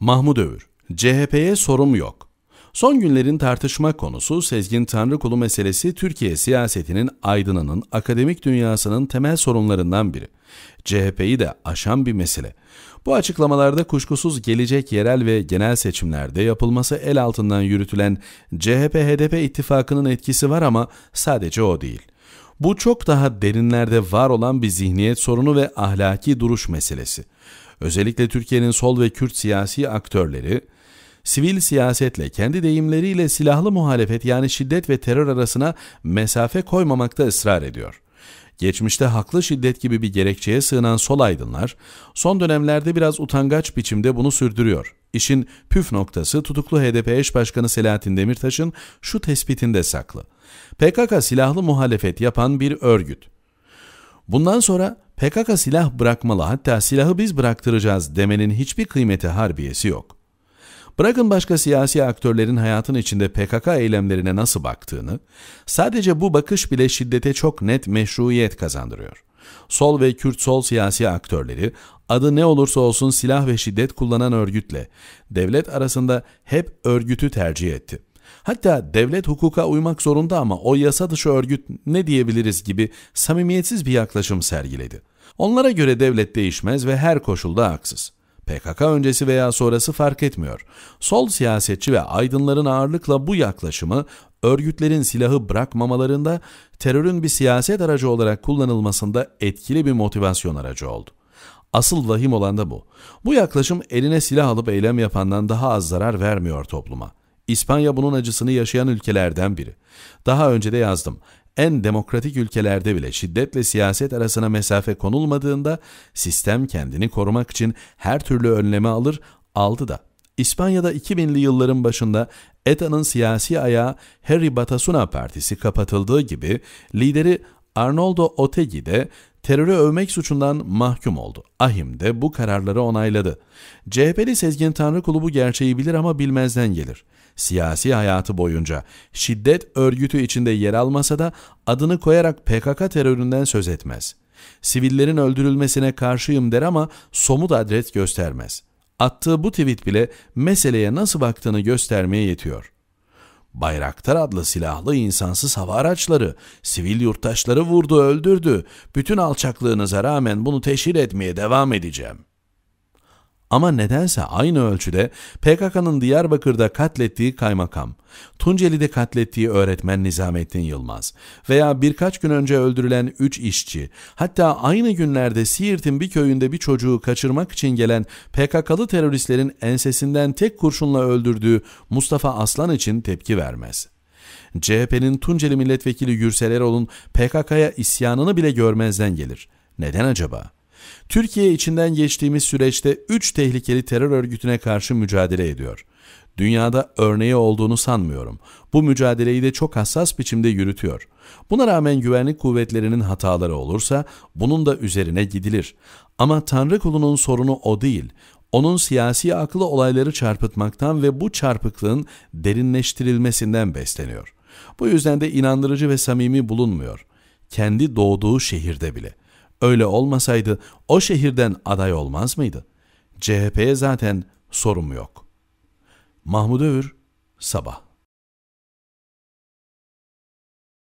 Mahmud Övür, CHP'ye sorum yok. Son günlerin tartışma konusu Sezgin Tanrıkulu meselesi Türkiye siyasetinin aydınının, akademik dünyasının temel sorunlarından biri. CHP'yi de aşan bir mesele. Bu açıklamalarda kuşkusuz gelecek yerel ve genel seçimlerde yapılması el altından yürütülen CHP-HDP ittifakının etkisi var ama sadece o değil. Bu çok daha derinlerde var olan bir zihniyet sorunu ve ahlaki duruş meselesi özellikle Türkiye'nin sol ve Kürt siyasi aktörleri, sivil siyasetle kendi deyimleriyle silahlı muhalefet yani şiddet ve terör arasına mesafe koymamakta ısrar ediyor. Geçmişte haklı şiddet gibi bir gerekçeye sığınan sol aydınlar, son dönemlerde biraz utangaç biçimde bunu sürdürüyor. İşin püf noktası tutuklu HDP eş başkanı Selahattin Demirtaş'ın şu tespitinde saklı. PKK silahlı muhalefet yapan bir örgüt. Bundan sonra PKK silah bırakmalı hatta silahı biz bıraktıracağız demenin hiçbir kıymeti harbiyesi yok. Bırakın başka siyasi aktörlerin hayatın içinde PKK eylemlerine nasıl baktığını, sadece bu bakış bile şiddete çok net meşruiyet kazandırıyor. Sol ve Kürt sol siyasi aktörleri adı ne olursa olsun silah ve şiddet kullanan örgütle devlet arasında hep örgütü tercih etti. Hatta devlet hukuka uymak zorunda ama o yasa dışı örgüt ne diyebiliriz gibi samimiyetsiz bir yaklaşım sergiledi. Onlara göre devlet değişmez ve her koşulda haksız. PKK öncesi veya sonrası fark etmiyor. Sol siyasetçi ve aydınların ağırlıkla bu yaklaşımı örgütlerin silahı bırakmamalarında terörün bir siyaset aracı olarak kullanılmasında etkili bir motivasyon aracı oldu. Asıl vahim olan da bu. Bu yaklaşım eline silah alıp eylem yapandan daha az zarar vermiyor topluma. İspanya bunun acısını yaşayan ülkelerden biri. Daha önce de yazdım. En demokratik ülkelerde bile şiddetle siyaset arasına mesafe konulmadığında sistem kendini korumak için her türlü önlemi alır, aldı da. İspanya'da 2000'li yılların başında ETA'nın siyasi ayağı Harry Batasuna Partisi kapatıldığı gibi lideri Arnoldo Otegi de terörü övmek suçundan mahkum oldu. Ahim de bu kararları onayladı. CHP'li Sezgin Tanrı Kulu gerçeği bilir ama bilmezden gelir. Siyasi hayatı boyunca şiddet örgütü içinde yer almasa da adını koyarak PKK teröründen söz etmez. Sivillerin öldürülmesine karşıyım der ama somut adret göstermez. Attığı bu tweet bile meseleye nasıl baktığını göstermeye yetiyor.'' Bayraktar adlı silahlı insansız hava araçları, sivil yurttaşları vurdu öldürdü. Bütün alçaklığınıza rağmen bunu teşhir etmeye devam edeceğim. Ama nedense aynı ölçüde PKK'nın Diyarbakır'da katlettiği kaymakam, Tunceli'de katlettiği öğretmen Nizamettin Yılmaz veya birkaç gün önce öldürülen 3 işçi, hatta aynı günlerde Siirt'in bir köyünde bir çocuğu kaçırmak için gelen PKK'lı teröristlerin ensesinden tek kurşunla öldürdüğü Mustafa Aslan için tepki vermez.'' CHP'nin Tunceli Milletvekili Gürsel Erol'un PKK'ya isyanını bile görmezden gelir. Neden acaba?'' Türkiye içinden geçtiğimiz süreçte 3 tehlikeli terör örgütüne karşı mücadele ediyor. Dünyada örneği olduğunu sanmıyorum. Bu mücadeleyi de çok hassas biçimde yürütüyor. Buna rağmen güvenlik kuvvetlerinin hataları olursa bunun da üzerine gidilir. Ama Tanrı kulunun sorunu o değil onun siyasi aklı olayları çarpıtmaktan ve bu çarpıklığın derinleştirilmesinden besleniyor. Bu yüzden de inandırıcı ve samimi bulunmuyor. Kendi doğduğu şehirde bile.'' Öyle olmasaydı o şehirden aday olmaz mıydı? CHP'ye zaten sorum yok. Mahmut Övür, Sabah